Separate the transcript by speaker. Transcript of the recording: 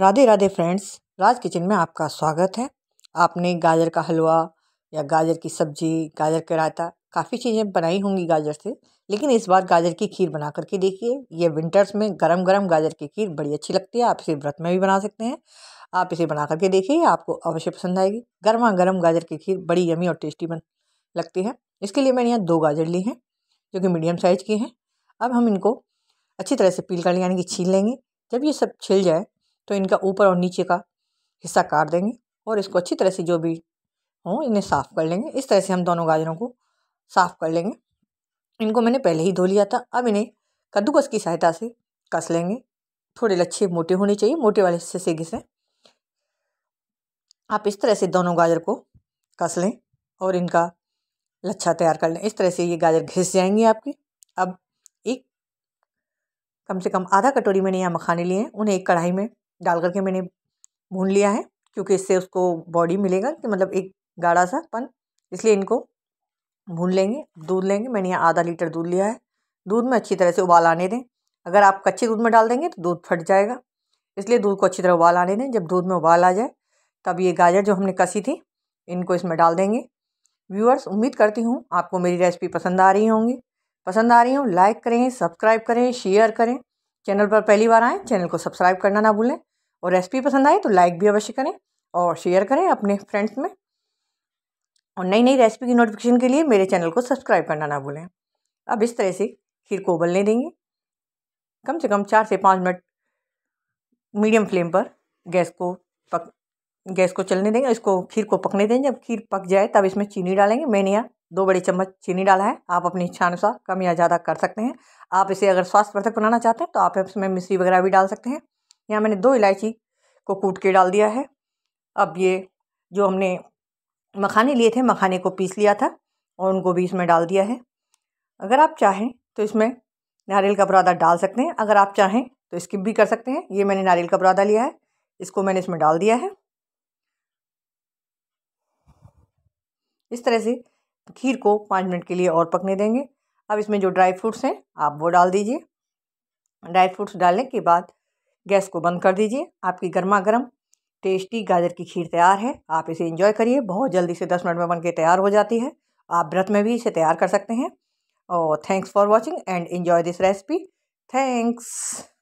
Speaker 1: Radhe Radhe friends Raj kitchen में आपका स्वागत है आपने गाजर का हलवा या गाजर की सब्ज़ी गाजर का रायता काफ़ी चीज़ें बनाई होंगी गाजर से लेकिन इस बार गाजर की खीर बना करके देखिए ये विंटर्स में गरम गरम गाजर की खीर बड़ी अच्छी लगती है आप इसे व्रत में भी बना सकते हैं आप इसे बना करके देखिए आपको अवश्य पसंद आएगी गर्मा गर्म गाजर की खीर बड़ी यमी और टेस्टी बन लगती है इसके लिए मैंने यहाँ दो गाजर ली हैं जो कि मीडियम साइज़ की हैं अब हम इनको अच्छी तरह से पील कर लेंगे यानी कि छील लेंगे जब ये सब छिल जाए तो इनका ऊपर और नीचे का हिस्सा काट देंगे और इसको अच्छी तरह से जो भी हों इन्हें साफ़ कर लेंगे इस तरह से हम दोनों गाजरों को साफ़ कर लेंगे इनको मैंने पहले ही धो लिया था अब इन्हें कद्दूकस की सहायता से कस लेंगे थोड़े लच्छे मोटे होने चाहिए मोटे वाले हिस्से से घिसें आप इस तरह से दोनों गाजर को कस लें और इनका लच्छा तैयार कर लें इस तरह से ये गाजर घिस जाएंगी आपकी अब एक कम से कम आधा कटोरी मैंने यहाँ मखाने लिए हैं उन्हें एक कढ़ाई में डाल करके मैंने भून लिया है क्योंकि इससे उसको बॉडी मिलेगा कि मतलब एक गाढ़ा सा पन इसलिए इनको भून लेंगे दूध लेंगे मैंने यहाँ आधा लीटर दूध लिया है दूध में अच्छी तरह से उबाल आने दें अगर आप कच्चे दूध में डाल देंगे तो दूध फट जाएगा इसलिए दूध को अच्छी तरह उबाल आने दें जब दूध में उबाल आ जाए तब ये गाजर जो हमने कसी थी इनको इसमें डाल देंगे व्यूअर्स उम्मीद करती हूँ आपको मेरी रेसिपी पसंद आ रही होंगी पसंद आ रही हो लाइक करें सब्सक्राइब करें शेयर करें चैनल पर पहली बार आएँ चैनल को सब्सक्राइब करना ना भूलें और रेसिपी पसंद आए तो लाइक भी अवश्य करें और शेयर करें अपने फ्रेंड्स में और नई नई रेसिपी की नोटिफिकेशन के लिए मेरे चैनल को सब्सक्राइब करना ना भूलें अब इस तरह से खीर को उबलने देंगे कम से कम चार से पाँच मिनट मीडियम फ्लेम पर गैस को पक गैस को चलने देंगे इसको खीर को पकने देंगे जब खीर पक जाए तब इसमें चीनी डालेंगे मैंने यहाँ दो बड़े चम्मच चीनी डाला है आप अपनी इच्छानुसार कम या ज़्यादा कर सकते हैं आप इसे अगर स्वास्थ्यवर्धक बनाना चाहते हैं तो आप इसमें मिश्री वगैरह भी डाल सकते हैं यहाँ मैंने दो इलायची को कूट के डाल दिया है अब ये जो हमने मखाने लिए थे मखाने को पीस लिया था और उनको भी इसमें डाल दिया है अगर आप चाहें तो इसमें नारियल का बुरादा डाल सकते हैं अगर आप चाहें तो स्किप भी कर सकते हैं ये मैंने नारियल का बुरादा लिया है इसको मैंने इसमें डाल दिया है इस तरह से खीर को पाँच मिनट के लिए और पकने देंगे अब इसमें जो ड्राई फ्रूट्स हैं आप वो डाल दीजिए ड्राई फ्रूट्स डालने के बाद गैस को बंद कर दीजिए आपकी गर्मा गर्म टेस्टी गाजर की खीर तैयार है आप इसे इंजॉय करिए बहुत जल्दी से दस मिनट में बन के तैयार हो जाती है आप व्रत में भी इसे तैयार कर सकते हैं और thanks for watching and enjoy this recipe thanks